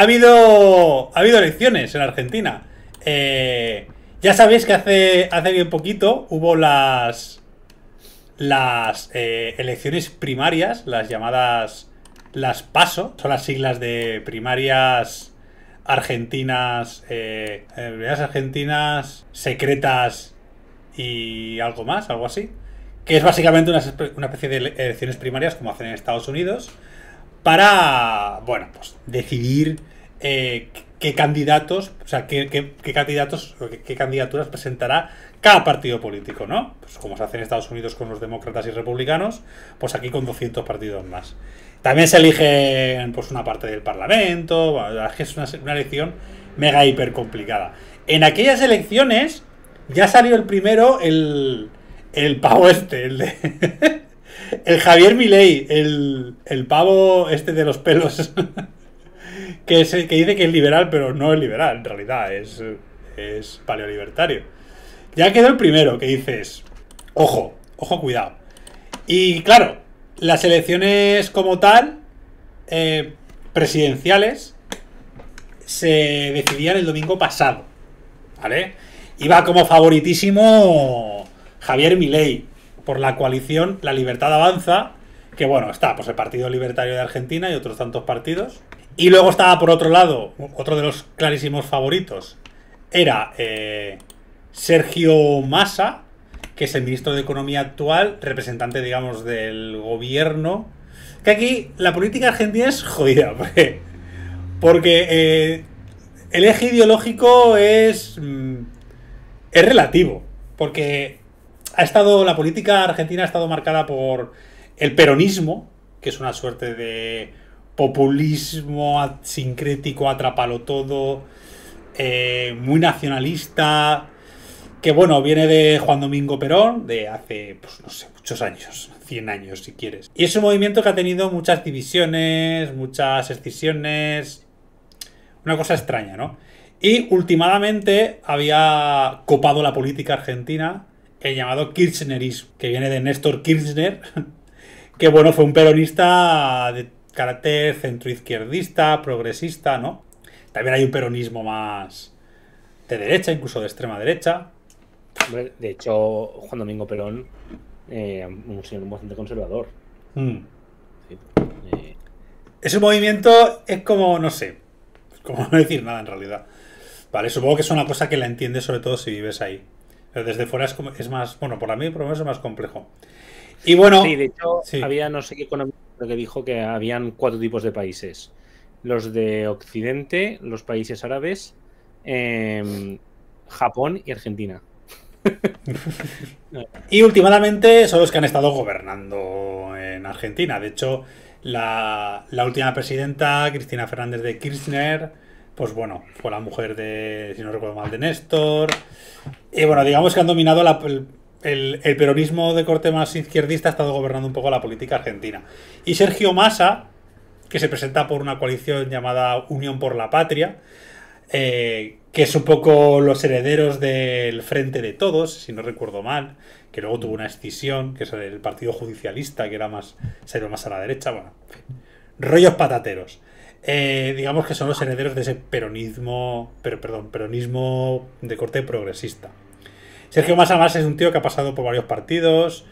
ha habido, ha habido elecciones en Argentina. Eh, ya sabéis que hace, hace bien poquito hubo las, las eh, elecciones primarias, las llamadas las PASO, son las siglas de primarias argentinas, eh, eh argentinas secretas y algo más, algo así, que es básicamente una, una especie de elecciones primarias como hacen en Estados Unidos para, bueno, pues decidir eh, qué candidatos, o sea, qué, candidatos, qué, candidaturas presentará cada partido político, ¿no? Pues como se hace en Estados Unidos con los demócratas y republicanos, pues aquí con 200 partidos más. También se elige pues una parte del Parlamento, es una, una elección mega hiper complicada. En aquellas elecciones ya salió el primero el el pavo este, el de el Javier Milei, el, el pavo este de los pelos. que, dice que es liberal, pero no es liberal, en realidad, es, paleolibertario. Ya quedó el primero que dices, ojo, ojo, cuidado. Y claro, las elecciones como tal, eh, presidenciales, se decidían el domingo pasado. ¿Vale? Iba como favoritísimo Javier Milei por la coalición La Libertad Avanza, que bueno, está pues el Partido Libertario de Argentina y otros tantos partidos. Y luego estaba por otro lado, otro de los clarísimos favoritos, era eh, Sergio Massa, que es el ministro de Economía actual, representante, digamos, del gobierno. Que aquí la política argentina es jodida, porque, eh, el eje ideológico es, mm, es relativo, porque ha estado, la política argentina ha estado marcada por el peronismo, que es una suerte de populismo sincrético, atrapalo todo, eh, muy nacionalista, que bueno, viene de Juan Domingo Perón, de hace, pues no sé, muchos años, 100 años si quieres. Y es un movimiento que ha tenido muchas divisiones, muchas excisiones, una cosa extraña, ¿no? Y últimamente había copado la política argentina el llamado kirchnerismo, que viene de Néstor Kirchner, que bueno, fue un peronista de carácter centroizquierdista, progresista, ¿no? También hay un peronismo más de derecha, incluso de extrema derecha. De hecho, Juan Domingo Perón, eh, un señor bastante conservador. Mm. Eh. Ese movimiento es como, no sé, como no decir nada en realidad. Vale, supongo que es una cosa que la entiendes sobre todo si vives ahí. Pero desde fuera es, como, es más, bueno, para mí por lo es más complejo. Y bueno. Sí, de hecho, había no sé qué economista que dijo que habían cuatro tipos de países: los de Occidente, los países árabes, em, Japón y Argentina. y últimamente son los que han estado gobernando en Argentina. De hecho, la, la última presidenta, Cristina Fernández de Kirchner, pues bueno, fue la mujer de, si no recuerdo mal, de Néstor. Y bueno, digamos que han dominado la, el, peronismo de corte más izquierdista ha estado gobernando un poco la política argentina. Y Sergio Massa, que se presenta por una coalición llamada Unión por la Patria, eh, que es un poco los herederos del Frente de Todos, si no recuerdo mal, que luego tuvo una escisión, que es el Partido Judicialista, que era más, se más a la derecha, bueno, rollos patateros. Eh, digamos que son los herederos de ese peronismo, pero, perdón, peronismo de corte progresista. Sergio Massa es un tío que ha pasado por varios partidos,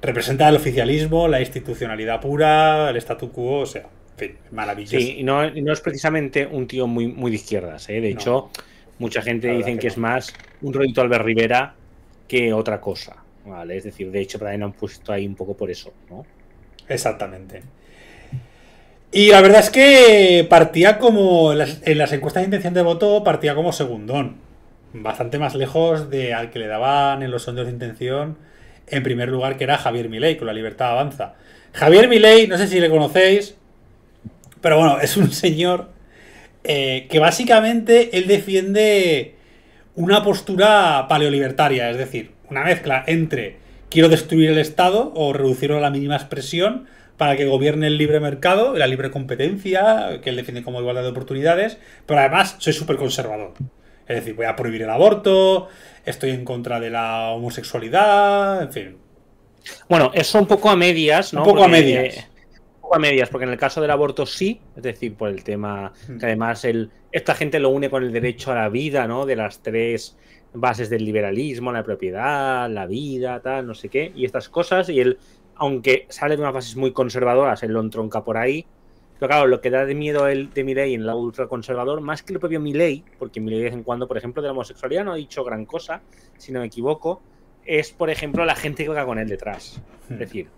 representa el oficialismo, la institucionalidad pura, el statu quo, o sea, en fin, maravilloso. Sí, y no, es precisamente un tío muy, muy de izquierdas, ¿eh? de hecho, mucha gente dice que, es más un rodito Albert Rivera que otra cosa, Es decir, de hecho, él han puesto ahí un poco por eso, ¿no? Exactamente. Y la verdad es que partía como, en las encuestas de intención de voto, partía como segundón bastante más lejos de al que le daban en los sondeos de intención, en primer lugar, que era Javier Milei, con la libertad avanza. Javier Milei, no sé si le conocéis, pero bueno, es un señor eh, que básicamente él defiende una postura paleolibertaria, es decir, una mezcla entre quiero destruir el Estado o reducirlo a la mínima expresión para que gobierne el libre mercado, la libre competencia, que él defiende como igualdad de oportunidades, pero además soy súper conservador. Es decir, voy a prohibir el aborto, estoy en contra de la homosexualidad, en fin. Bueno, eso un poco a medias, ¿no? Un poco a medias. un poco a medias, porque en el caso del aborto sí, es decir, por el tema mm. que además el, esta gente lo une con el derecho a la vida, ¿no? De las tres bases del liberalismo, la propiedad, la vida, tal, no sé qué, y estas cosas, y él, aunque sale de unas bases muy conservadoras, él lo entronca por ahí, pero claro, lo que da de miedo el, de Milei en el lado ultraconservador, más que lo propio Milei, porque Milei de vez en cuando, por ejemplo, de la homosexualidad no ha dicho gran cosa, si no me equivoco, es, por ejemplo, la gente que va con él detrás. Es hmm. decir,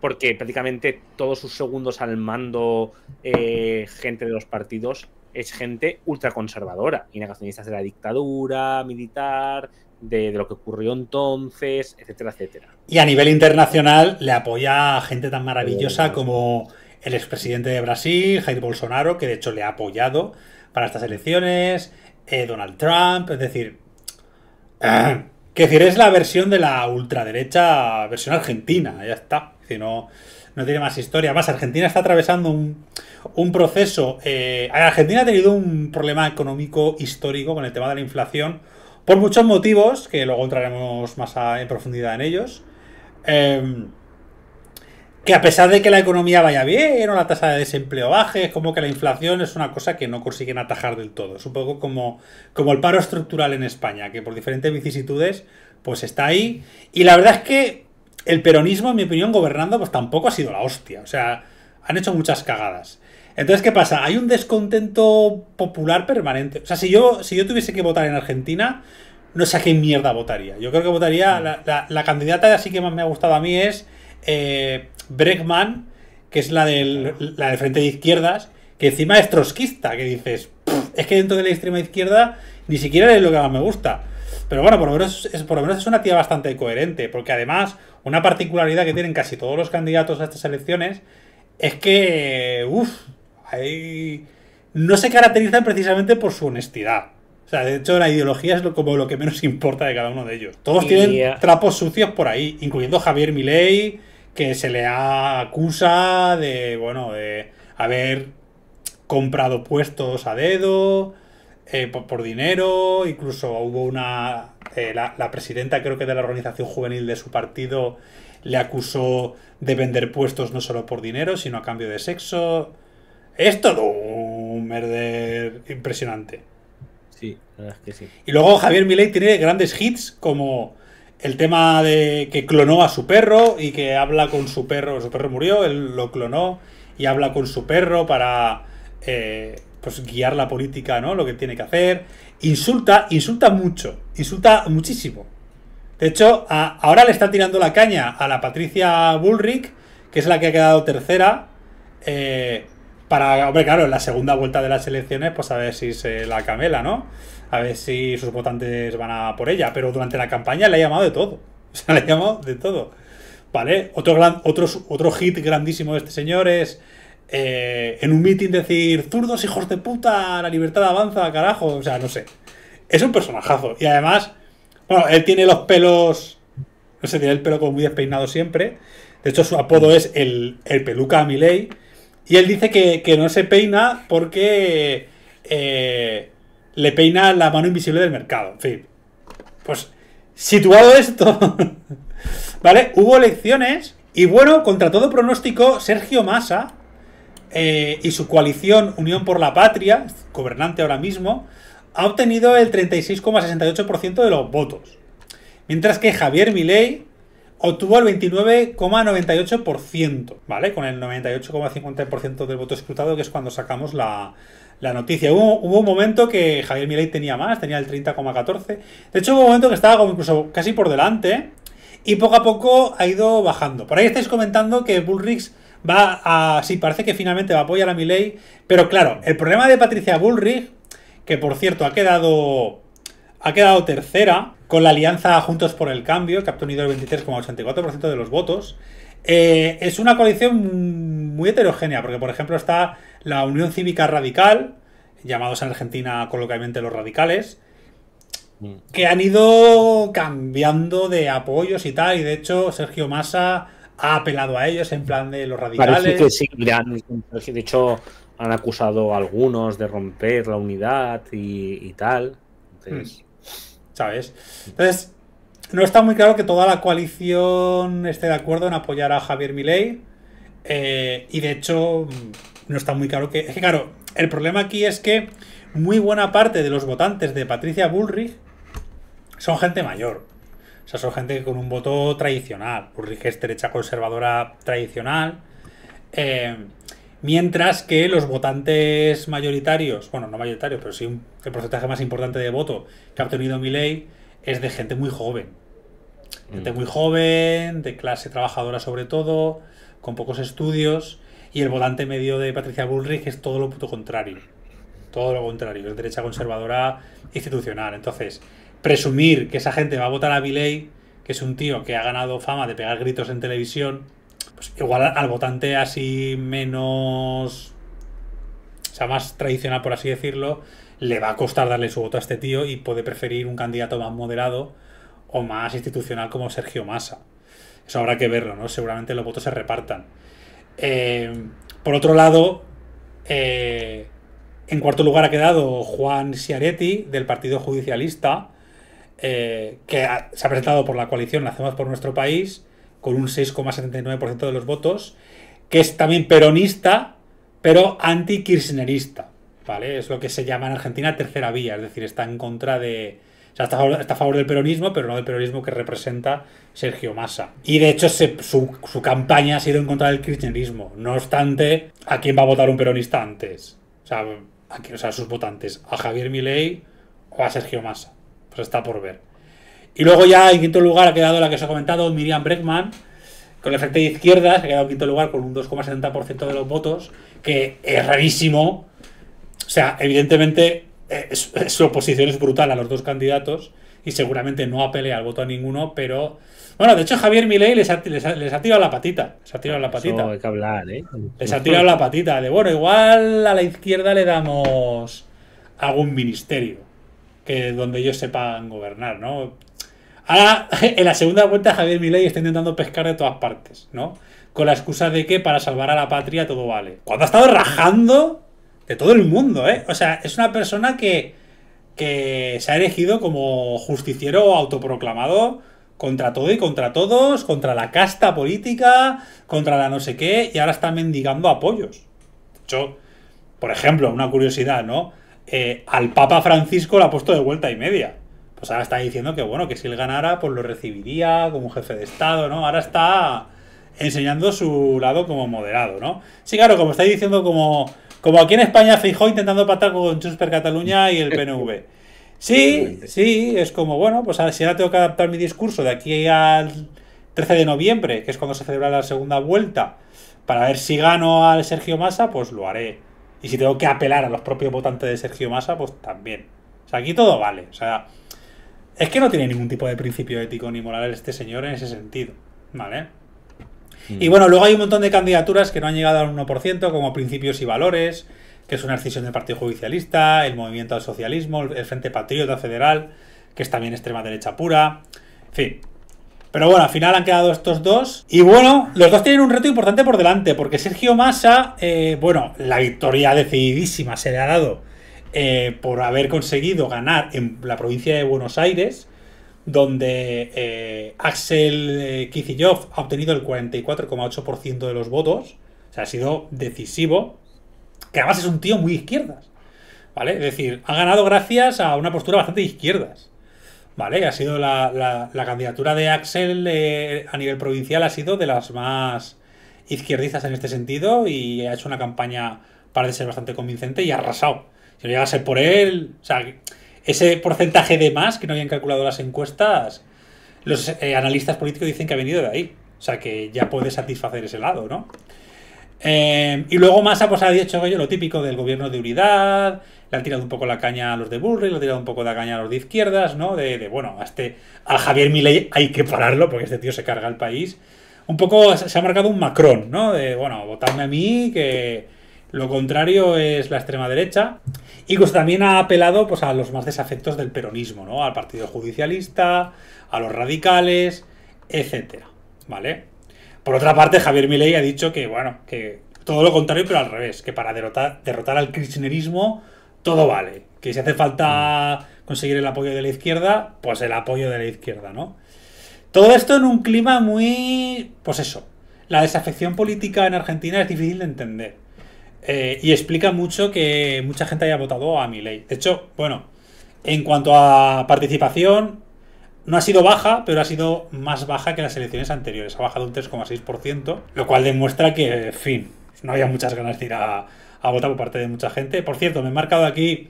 porque prácticamente todos sus segundos al mando, eh, gente de los partidos, es gente ultraconservadora y negacionistas de la dictadura militar, de, de, lo que ocurrió entonces, etcétera, etcétera. Y a nivel internacional le apoya a gente tan maravillosa como el expresidente de Brasil, Jair Bolsonaro, que de hecho le ha apoyado para estas elecciones, eh, Donald Trump, es decir... que decir, es la versión de la ultraderecha, versión argentina, ya está. Si no, no tiene más historia. Más, Argentina está atravesando un, un proceso. Eh, Argentina ha tenido un problema económico histórico con el tema de la inflación por muchos motivos, que luego entraremos más en profundidad en ellos. Em, que a pesar de que la economía vaya bien o la tasa de desempleo baje, es como que la inflación es una cosa que no consiguen atajar del todo. Es un poco como, como el paro estructural en España, que por diferentes vicisitudes, pues está ahí. Y la verdad es que el peronismo, en mi opinión, gobernando, pues tampoco ha sido la hostia. O sea, han hecho muchas cagadas. Entonces, ¿qué pasa? Hay un descontento popular permanente. O sea, si yo, si yo tuviese que votar en Argentina, no sé a qué mierda votaría. Yo creo que votaría. La, la, la candidata así que más me ha gustado a mí es. Eh, Bregman, que es la del, la del frente de izquierdas, que encima es trotskista, que dices, es que dentro de la extrema izquierda ni siquiera es lo que más me gusta. Pero bueno, por lo, menos es, por lo menos es una tía bastante coherente, porque además una particularidad que tienen casi todos los candidatos a estas elecciones es que, uff, no se caracterizan precisamente por su honestidad. O sea, de hecho la ideología es lo, como lo que menos importa de cada uno de ellos. Todos tienen trapos sucios por ahí, incluyendo Javier Milei, que se le acusa de, bueno, de haber comprado puestos a dedo, eh, por, dinero, incluso hubo una... Eh, la, presidenta creo que de la organización juvenil de su partido le acusó de vender puestos no solo por dinero, sino a cambio de sexo. Es todo un merder impresionante. Sí, la verdad es que sí. Y luego Javier Milei tiene grandes hits como el tema de que clonó a su perro y que habla con su perro, su perro murió, él lo clonó y habla con su perro para eh, pues, guiar la política, ¿no? Lo que tiene que hacer. Insulta, insulta mucho, insulta muchísimo. De hecho, ahora le está tirando la caña a la Patricia Bullrich, que es la que ha quedado tercera. Eh, para, hombre, claro, en la segunda vuelta de las elecciones, pues a ver si se la camela, ¿no? A ver si sus votantes van a por ella. Pero durante la campaña le ha llamado de todo. O sea, le ha llamado de todo. ¿Vale? Otro, gran, otro, otro hit grandísimo de este señor es eh, en un meeting decir, zurdos hijos de puta, la libertad avanza, carajo. O sea, no sé. Es un personajazo. Y además, bueno, él tiene los pelos, no sé, tiene el pelo como muy despeinado siempre. De hecho, su apodo es el, el peluca Miley y él dice que, no se peina porque eh, le peina la mano invisible del mercado. En fin. Pues situado esto, ¿vale? Hubo elecciones y bueno, contra todo pronóstico, Sergio Massa eh, y su coalición Unión por la Patria, gobernante ahora mismo, ha obtenido el 36,68% de los votos. Mientras que Javier Milei obtuvo el 29,98%, ¿vale? Con el 98,50% del voto escrutado, que es cuando sacamos la, noticia. Hubo, un momento que Javier Milei tenía más, tenía el 30,14%. De hecho, hubo un momento que estaba incluso casi por delante y poco a poco ha ido bajando. Por ahí estáis comentando que Bullrich va a... Sí, parece que finalmente va a apoyar a Milei, pero claro, el problema de Patricia Bullrich, que por cierto ha quedado... Ha quedado tercera, con la alianza Juntos por el Cambio, que ha obtenido el 23,84% de los votos. Eh, es una coalición muy heterogénea, porque por ejemplo está la Unión Cívica Radical, llamados en Argentina coloquialmente los radicales, mm. que han ido cambiando de apoyos y tal, y de hecho Sergio Massa ha apelado a ellos en plan de los radicales. Parece que sí, de hecho han acusado a algunos de romper la unidad y, tal. Entonces... ¿sabes? Entonces, no está muy claro que toda la coalición esté de acuerdo en apoyar a Javier Milei. Eh, y de hecho, mm, no está muy claro que. Es que, claro, el problema aquí es que muy buena parte de los votantes de Patricia Bullrich son gente mayor. O sea, son gente con un voto tradicional. Bullrich es derecha conservadora tradicional. Eh, Mientras que los votantes mayoritarios, bueno, no mayoritarios, pero sí el porcentaje más importante de voto que ha obtenido Milei es de gente muy joven. Gente mm. muy joven, de clase trabajadora sobre todo, con pocos estudios. Y el votante medio de Patricia Bullrich es todo lo contrario. Todo lo contrario, es derecha conservadora institucional. Entonces, presumir que esa gente va a votar a Milei, que es un tío que ha ganado fama de pegar gritos en televisión, pues igual al votante así menos, o sea, más tradicional, por así decirlo, le va a costar darle su voto a este tío y puede preferir un candidato más moderado o más institucional como Sergio Massa. Eso habrá que verlo, ¿no? Seguramente los votos se repartan. Eh, por otro lado, eh, en cuarto lugar ha quedado Juan Siaretti, del Partido Judicialista, eh, que se ha presentado por la coalición nacemos por Nuestro País con un 6,79% de los votos, que es también peronista, pero anti-kirchnerista. ¿Vale? Es lo que se llama en Argentina tercera vía, es decir, está en contra de, o sea, está, a favor, del peronismo, pero no del peronismo que representa Sergio Massa. Y de hecho, su, campaña ha sido en contra del kirchnerismo. No obstante, ¿a quién va a votar un peronista antes? O sea, a, quién, o sea, sus votantes, ¿a Javier Milei o a Sergio Massa? Pues está por ver. Y luego ya en quinto lugar ha quedado la que os he comentado, Miriam Breckman, con el frente de izquierda, se ha quedado en quinto lugar con un 2,70% de los votos, que es rarísimo. O sea, evidentemente eh, su oposición es brutal a los dos candidatos y seguramente no apele al voto a ninguno, pero... Bueno, de hecho Javier Milei les ha, les, tirado la patita. Les ha tirado la patita. hay que hablar, ¿eh? Les ha tirado la patita de, bueno, igual a la izquierda le damos algún ministerio que donde ellos sepan gobernar, ¿no? Ahora, en la segunda vuelta, Javier Milei está intentando pescar de todas partes, ¿no? Con la excusa de que para salvar a la patria todo vale. Cuando ha estado rajando de todo el mundo, ¿eh? O sea, es una persona que, se ha elegido como justiciero autoproclamado contra todo y contra todos, contra la casta política, contra la no sé qué, y ahora está mendigando apoyos. De hecho, por ejemplo, una curiosidad, ¿no? Eh, al Papa Francisco lo ha puesto de vuelta y media pues ahora está diciendo que bueno, que si él ganara, pues lo recibiría como jefe de Estado, ¿no? Ahora está enseñando su lado como moderado, ¿no? Sí, claro, como está diciendo, como, como aquí en España Fijó intentando patar con Junts Cataluña y el PNV. Sí, sí, es como, bueno, pues ahora, si ahora tengo que adaptar mi discurso de aquí al 13 de noviembre, que es cuando se celebra la segunda vuelta, para ver si gano al Sergio Massa, pues lo haré. Y si tengo que apelar a los propios votantes de Sergio Massa, pues también. O sea, aquí todo vale. O sea, es que no tiene ningún tipo de principio ético ni moral este señor en ese sentido, ¿vale? Y mm. bueno, luego hay un montón de candidaturas que no han llegado al 1%, como Principios y Valores, que es una escisión del Partido Judicialista, el Movimiento al Socialismo, el Frente Patriota Federal, que es también extrema derecha pura, en fin. Pero bueno, al final han quedado estos dos. Y bueno, los dos tienen un reto importante por delante, porque Sergio Massa, eh, bueno, la victoria decididísima se le ha dado eh, por haber conseguido ganar en la provincia de Buenos Aires, donde eh, Axel eh, Kicillof ha obtenido el 44,8% de los votos, o sea, ha sido decisivo, que además es un tío muy izquierdas, ¿vale? Es decir, ha ganado gracias a una postura bastante izquierdas. ¿vale? Ha sido la, candidatura de Axel a nivel provincial, ha sido de las más izquierdistas en este sentido y ha hecho una campaña, parece ser bastante convincente y ha arrasado. Si no llegase por él, o sea, ese porcentaje de más que no habían calculado las encuestas, los eh, analistas políticos dicen que ha venido de ahí. O sea, que ya puede satisfacer ese lado, ¿no? Eh, y luego Massa pues ha dicho lo típico del gobierno de unidad, le han tirado un poco la caña a los de Bullrich, le han tirado un poco la caña a los de izquierdas, ¿no? De, bueno, a este, a Javier Milei hay que pararlo porque este tío se carga el país. Un poco se ha marcado un Macron, ¿no? De, bueno, votarme a mí que lo contrario es la extrema derecha. Y pues también ha apelado pues, a los más desafectos del peronismo, ¿no? Al partido judicialista, a los radicales, etcétera. ¿Vale? Por otra parte, Javier Milei ha dicho que, bueno, que todo lo contrario, pero al revés, que para derrotar, derrotar al kirchnerismo todo vale. Que si hace falta conseguir el apoyo de la izquierda, pues el apoyo de la izquierda, ¿no? Todo esto en un clima muy. Pues eso. La desafección política en Argentina es difícil de entender. Eh, y explica mucho que mucha gente haya votado a Milei. De hecho, bueno, en cuanto a participación, no ha sido baja, pero ha sido más baja que las elecciones anteriores. Ha bajado un 3,6%, lo cual demuestra que, fin, no había muchas ganas de ir a, votar por parte de mucha gente. Por cierto, me he marcado aquí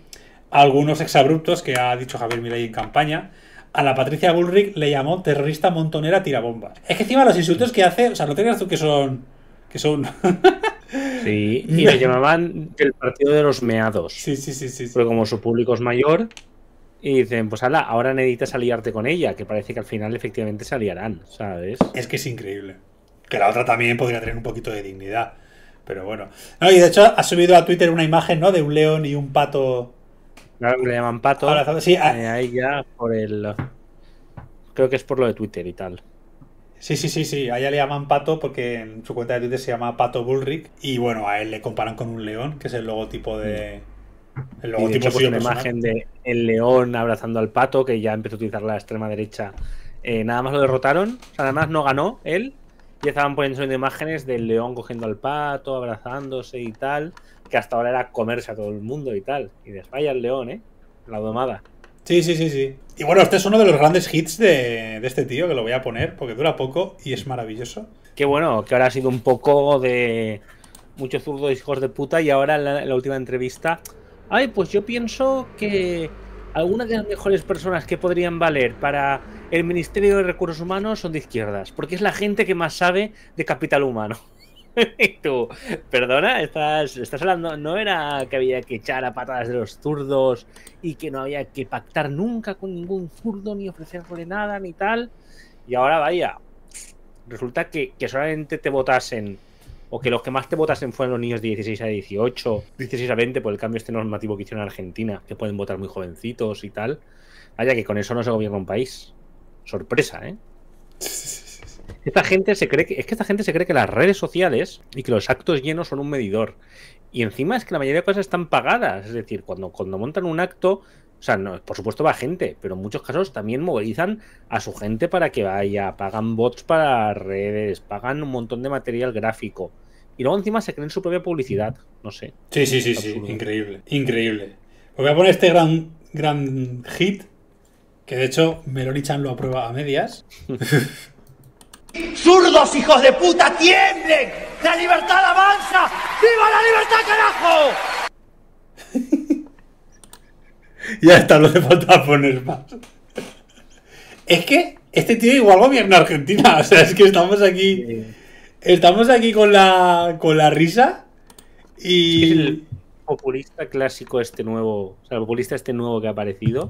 algunos exabruptos que ha dicho Javier Milei en campaña. A la Patricia Bullrich le llamó terrorista montonera tirabomba Es que encima los insultos que hace, o sea, no tengas tú que son... que son... Sí, y le llamaban el partido de los meados. Sí, sí, sí, sí. Porque como su público es mayor, y dicen, pues ala, ahora necesitas aliarte con ella, que parece que al final efectivamente se aliarán, ¿sabes? Es que es increíble. Que la otra también podría tener un poquito de dignidad. Pero bueno. No, y de hecho ha subido a Twitter una imagen, ¿no? De un león y un pato. Claro, le llaman pato. Ah. Eh, ahí ya por el. Creo que es por lo de Twitter y tal. Sí, sí, sí, sí. A ella le llaman Pato porque en su cuenta de Twitter se llama Pato Bullrich. Y bueno, a él le comparan con un león, que es el logotipo de. Mm. El logotipo de una imagen de el león abrazando al pato, que ya empezó a utilizar la extrema derecha. Eh, nada más lo derrotaron. O sea, nada más no ganó él. Y estaban poniendo imágenes del león cogiendo al pato, abrazándose y tal. Que hasta ahora era comerse a todo el mundo y tal. Y desvaya el león, ¿eh? La domada. Sí, sí, sí, sí. Y bueno, este es uno de los grandes hits de, este tío, que lo voy a poner, porque dura poco y es maravilloso. Qué bueno, que ahora ha sido un poco de muchos zurdos hijos de puta y ahora la, en la, última entrevista... Ay, pues yo pienso que algunas de las mejores personas que podrían valer para el Ministerio de Recursos Humanos son de izquierdas, porque es la gente que más sabe de capital humano. y tú, perdona, estás, estás hablando, no era que había que echar a patadas de los zurdos y que no había que pactar nunca con ningún zurdo ni ofrecerle nada ni tal. Y ahora vaya, resulta que, que solamente te votasen o que los que más te votasen fueron los niños de 16 a 18, 16 a 20 por el cambio este normativo que hicieron en Argentina, que pueden votar muy jovencitos y tal. Vaya que con eso no se gobierna un país. Sorpresa, ¿eh? Esta gente se cree que, es que esta gente se cree que las redes sociales y que los actos llenos son un medidor. Y encima es que la mayoría de cosas están pagadas. Es decir, cuando, cuando montan un acto, o sea, no, por supuesto va gente, pero en muchos casos también movilizan a su gente para que vaya, pagan bots para redes, pagan un montón de material gráfico. Y luego encima se creen su propia publicidad, no sé. Sí, sí, sí, sí, increíble, increíble. Os voy a poner este gran, gran hit, que de hecho Chan lo aprueba a medias. ¡Zurdos, hijos de puta, tiemblen! ¡La libertad avanza! ¡Viva la libertad, carajo! ya está, no de falta poner más. Es que este tío igual gobierna Argentina. O sea, es que estamos aquí. Estamos aquí con la, con la risa. Y. el populista clásico este nuevo. O sea, el populista este nuevo que ha aparecido.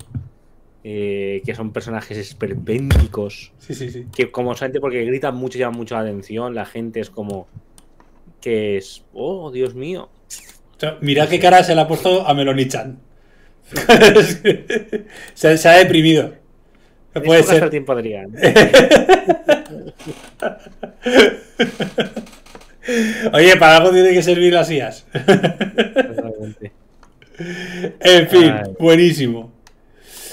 Eh, que son personajes esperpénticos. Que como gente porque gritan mucho, llaman mucho la atención, la gente es como. que es. ¡Oh, Dios mío! Mira qué cara se le ha puesto a Melonichan se, ha deprimido. puede ser. tiempo, Oye, para algo tiene que servir las IAS. en fin, buenísimo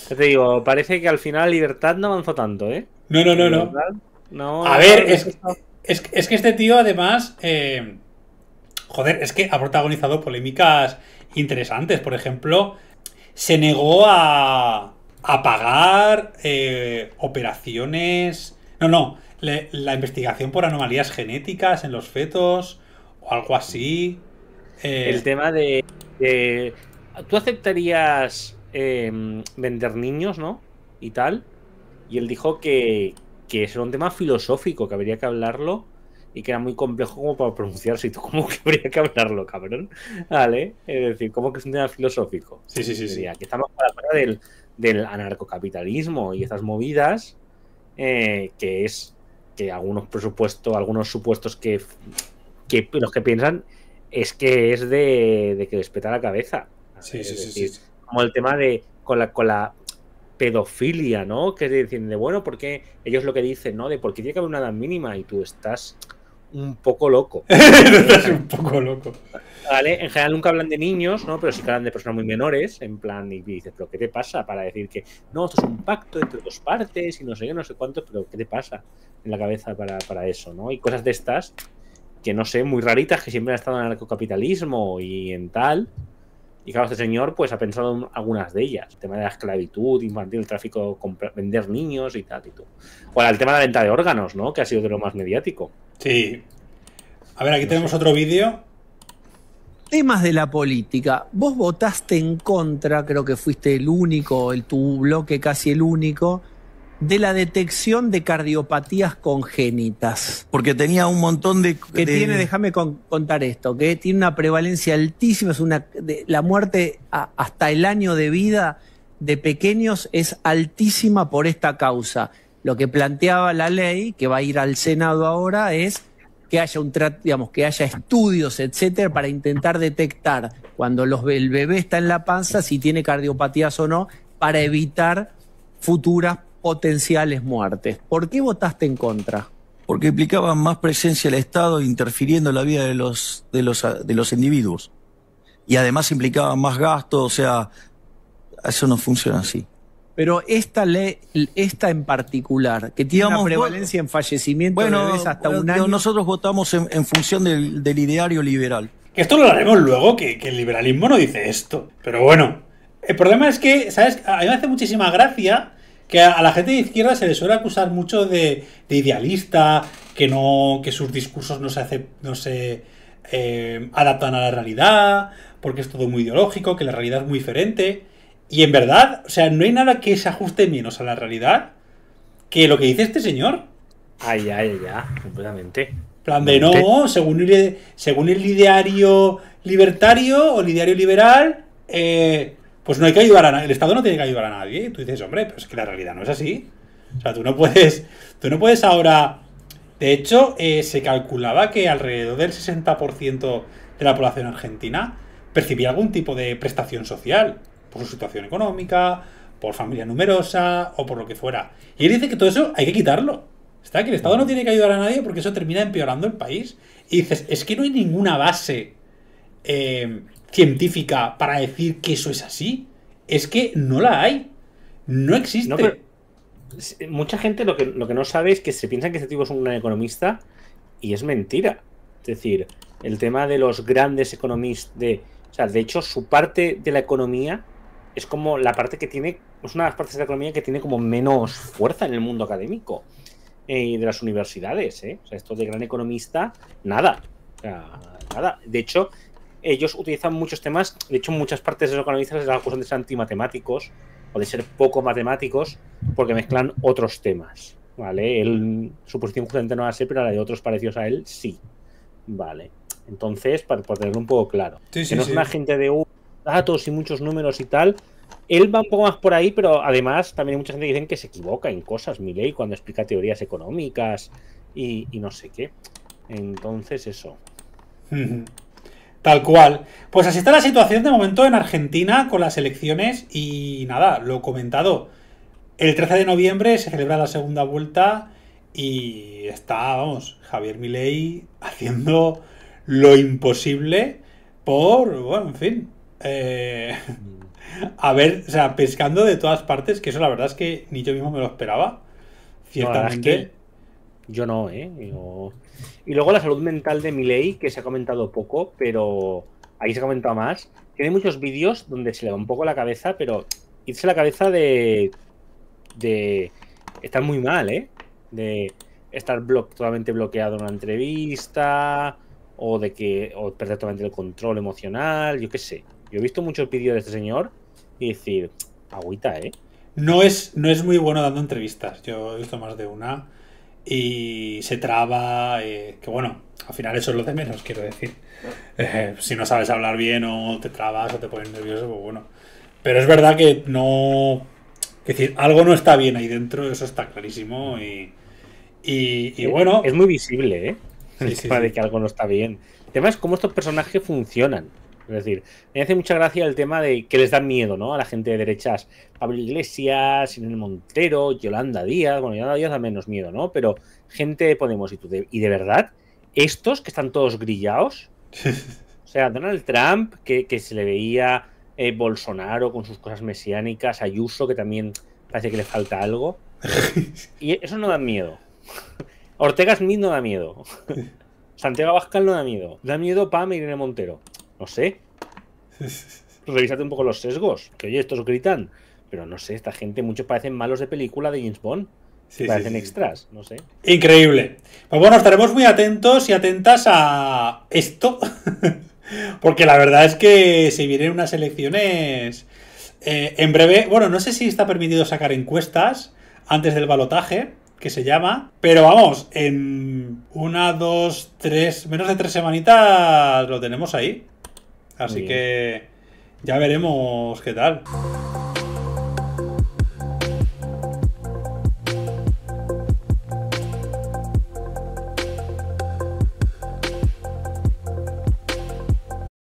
te digo, parece que al final Libertad no avanzó tanto, ¿eh? No, no, no, no. a ver, es, que este tío además... Eh, joder, es que ha protagonizado polémicas interesantes. Por ejemplo, se negó a, a pagar eh, operaciones... No, no, la investigación por anomalías genéticas en los fetos o algo así. el eh, tema de... ¿Tú aceptarías Em, vender niños, ¿no? Y tal. Y él dijo que, que eso era un tema filosófico, que habría que hablarlo y que era muy complejo como para pronunciarse. ¿Y tú cómo que habría que hablarlo, cabrón? Vale, es decir, como que es un tema filosófico. Sí, sí, sí. sí. Aquí estamos para del, del anarcocapitalismo y esas movidas, eh, que es que algunos presupuestos, algunos supuestos que, los que piensan es que es de, que les peta la cabeza. Sí, sí, sí, sí, como el tema de con la, con la pedofilia, ¿no? Que es de, bueno, porque ellos lo que dicen, ¿no? De por qué tiene que haber una edad mínima y tú estás un poco loco. estás un poco loco. Vale, en general nunca hablan de niños, ¿no? Pero sí hablan de personas muy menores, en plan, y dices, pero ¿qué te pasa? Para decir que, no, esto es un pacto entre dos partes y no sé yo, no sé cuántos pero ¿qué te pasa en la cabeza para, para eso, ¿no? Y cosas de estas que no sé, muy raritas, que siempre han estado en el capitalismo y en tal, y claro, este señor pues ha pensado en algunas de ellas. El tema de la esclavitud infantil, el tráfico, vender niños y tal y O el tema de la venta de órganos, ¿no? Que ha sido de lo más mediático. Sí. A ver, aquí tenemos otro vídeo. Temas de la política. Vos votaste en contra, creo que fuiste el único, el, tu bloque casi el único de la detección de cardiopatías congénitas. Porque tenía un montón de... Que tiene, déjame contar esto, que tiene una prevalencia altísima, es una, de, la muerte hasta el año de vida de pequeños es altísima por esta causa. Lo que planteaba la ley, que va a ir al Senado ahora, es que haya un digamos que haya estudios, etcétera, para intentar detectar cuando los, el bebé está en la panza si tiene cardiopatías o no, para evitar futuras potenciales muertes. ¿Por qué votaste en contra? Porque implicaba más presencia del Estado interfiriendo en la vida de los, de los, individuos. Y además implicaba más gasto, o sea, eso no funciona así. Pero esta ley, esta en particular, que tiene prevalencia en fallecimiento de hasta un año. Nosotros votamos en, función del, ideario liberal. Esto lo haremos luego, que, que el liberalismo no dice esto. Pero bueno, el problema es que, ¿sabes? A mí me hace muchísima gracia que a la gente de izquierda se le suele acusar mucho de, idealista, que no que sus discursos no se, no se eh, adaptan a la realidad, porque es todo muy ideológico, que la realidad es muy diferente. Y en verdad, o sea, no hay nada que se ajuste menos a la realidad que lo que dice este señor. Ay, ay, ay, completamente. plan de no, según el, según el ideario libertario o el ideario liberal, eh, pues no hay que ayudar a el Estado no tiene que ayudar a nadie. Y tú dices, hombre, pero es que la realidad no es así. O sea, tú no puedes, tú no puedes ahora... De hecho, eh, se calculaba que alrededor del 60% de la población argentina percibía algún tipo de prestación social, por su situación económica, por familia numerosa o por lo que fuera. Y él dice que todo eso hay que quitarlo. Está que el Estado no tiene que ayudar a nadie porque eso termina empeorando el país. Y dices, es que no hay ninguna base eh, científica para decir que eso es así. Es que no la hay. No existe. mucha gente lo que, lo que no sabe es que se piensa que este tipo es un economista y es mentira. Es decir, el tema de los grandes economistas, de, o sea, de hecho su parte de la economía es como la parte que tiene, es una de las partes de la economía que tiene como menos fuerza en el mundo académico eh, y de las universidades. Eh. esto de gran economista, nada. nada. De hecho, ellos utilizan muchos temas, de hecho muchas partes de los economistas las acusan de ser antimatemáticos o de ser poco matemáticos porque mezclan otros temas, ¿vale? su posición justamente no va a ser, pero la de otros parecidos a él sí, ¿vale? Entonces, para, tenerlo un poco claro, que no es una gente de datos y muchos números y tal, él va un poco más por ahí, pero además también hay mucha gente que dicen que se equivoca en cosas, Miley, cuando explica teorías económicas y, y no sé qué. Entonces, eso. Tal cual. Pues así está la situación de momento en Argentina con las elecciones y nada, lo comentado. El 13 de noviembre se celebra la segunda vuelta y está, vamos, Javier Milei haciendo lo imposible por, bueno, en fin, eh, a ver, o sea, pescando de todas partes, que eso la verdad es que ni yo mismo me lo esperaba, ciertamente. yo no, ¿eh? Y luego la salud mental de Miley, que se ha comentado poco, pero ahí se ha comentado más. Tiene muchos vídeos donde se le va un poco la cabeza, pero irse la cabeza de. de. estar muy mal, ¿eh? De estar totalmente bloqueado en una entrevista, o de que. o perder totalmente el control emocional, yo qué sé. Yo he visto muchos vídeos de este señor y decir, agüita, ¿eh? No es, no es muy bueno dando entrevistas. Yo he visto más de una y se traba, eh, que bueno, al final eso es lo de menos, quiero decir. Eh, si no sabes hablar bien o te trabas o te pones nervioso, pues bueno. Pero es verdad que no... decir, algo no está bien ahí dentro, eso está clarísimo y, bueno... Es muy visible, ¿eh? el de que algo no está bien. El tema es cómo estos personajes funcionan. Es decir, me hace mucha gracia el tema de que les dan miedo, ¿no? A la gente de derechas. Pablo Iglesias, Irene Montero, Yolanda Díaz. Bueno, Yolanda Díaz da menos miedo, ¿no? Pero gente de Podemos y De, y de verdad, estos que están todos grillados. o sea, Donald Trump, que, se le veía eh, Bolsonaro con sus cosas mesiánicas, Ayuso, que también parece que le falta algo. y eso no da miedo. Ortega Smith no da miedo. Santiago Abascal no da miedo. Da miedo Pam y e Irene Montero. No sé. Revisate un poco los sesgos. Que oye, estos gritan. Pero no sé, esta gente, muchos parecen malos de película de James Bond. parecen extras, no sé. Increíble. Pues bueno, estaremos muy atentos y atentas a esto. Porque la verdad es que se vienen unas elecciones eh, en breve. Bueno, no sé si está permitido sacar encuestas antes del balotaje, que se llama. Pero vamos, en una, dos, tres, menos de tres semanitas lo tenemos ahí. Así que ya veremos qué tal.